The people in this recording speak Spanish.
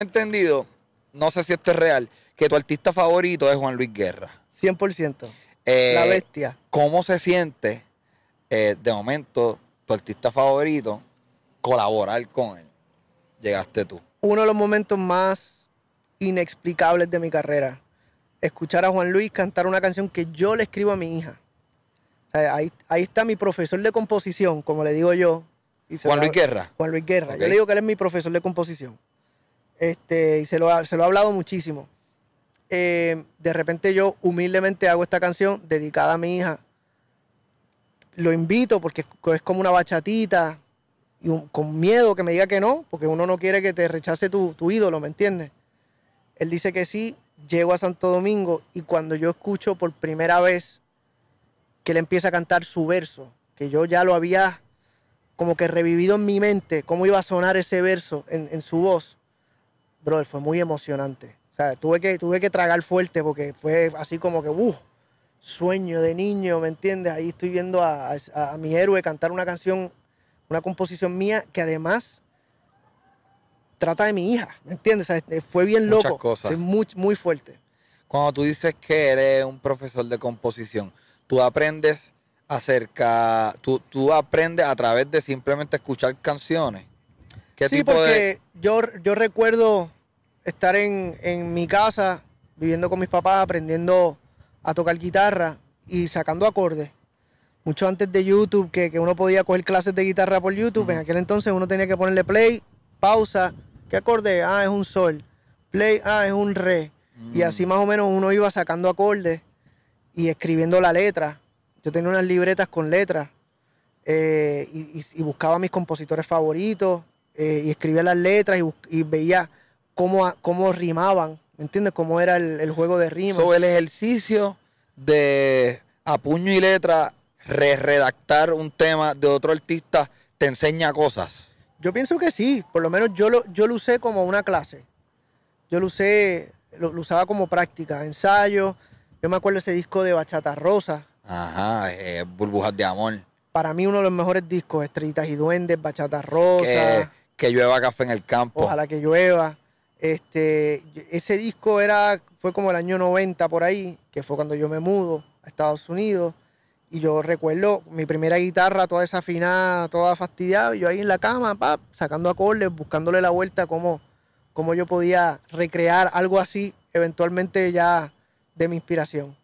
entendido, no sé si esto es real, que tu artista favorito es Juan Luis Guerra. 100%. Eh, la bestia. ¿Cómo se siente eh, de momento tu artista favorito colaborar con él? Llegaste tú. Uno de los momentos más inexplicables de mi carrera. Escuchar a Juan Luis cantar una canción que yo le escribo a mi hija. ahí, está mi profesor de composición, como le digo yo. Juan Luis Guerra. Juan Luis Guerra. Yo le digo que él es mi profesor de composición. Este, y se lo, ha hablado muchísimo. Eh, de repente yo humildemente hago esta canción dedicada a mi hija. Lo invito porque es como una bachatita, y con miedo que me diga que no, porque uno no quiere que te rechace tu, tu ídolo, ¿me entiendes? Él dice que sí, llego a Santo Domingo y cuando yo escucho por primera vez que él empieza a cantar su verso, que yo ya lo había como que revivido en mi mente, cómo iba a sonar ese verso en su voz, brother, fue muy emocionante. O sea, tuve que, tuve que tragar fuerte porque fue así como que, uff, uh, sueño de niño, ¿me entiendes? Ahí estoy viendo a, mi héroe cantar una canción, una composición mía que además trata de mi hija, ¿me entiendes? O este, fue bien loco. Es muy, muy fuerte. Cuando tú dices que eres un profesor de composición, tú aprendes acerca, tú, tú aprendes a través de simplemente escuchar canciones sí, porque yo, yo recuerdo estar en, mi casa, viviendo con mis papás, aprendiendo a tocar guitarra y sacando acordes. Mucho antes de YouTube, que, uno podía coger clases de guitarra por YouTube, en aquel entonces uno tenía que ponerle play, pausa, ¿qué acorde? Ah, es un sol. Play, ah, es un re. Y así mm. más o menos uno iba sacando acordes y escribiendo la letra. Yo tenía unas libretas con letras eh, y, buscaba mis compositores favoritos eh, y escribía las letras y, veía cómo, cómo, rimaban, entiendes? Cómo era el, juego de rima. Sobre el ejercicio de a puño y letra re-redactar un tema de otro artista te enseña cosas. Yo pienso que sí, por lo menos yo lo, yo lo usé como una clase. Yo lo usé, lo, usaba como práctica, ensayo. Yo me acuerdo ese disco de Bachata Rosa. Ajá, eh, Burbujas de Amor. Para mí uno de los mejores discos, Estrellitas y Duendes, Bachata Rosa. Que llueva café en el campo. Ojalá que llueva. Este, ese disco era, fue como el año 90 por ahí, que fue cuando yo me mudo a Estados Unidos. Y yo recuerdo mi primera guitarra toda desafinada, toda fastidiada, y yo ahí en la cama, pap, sacando acordes, buscándole la vuelta, cómo, cómo yo podía recrear algo así, eventualmente ya de mi inspiración.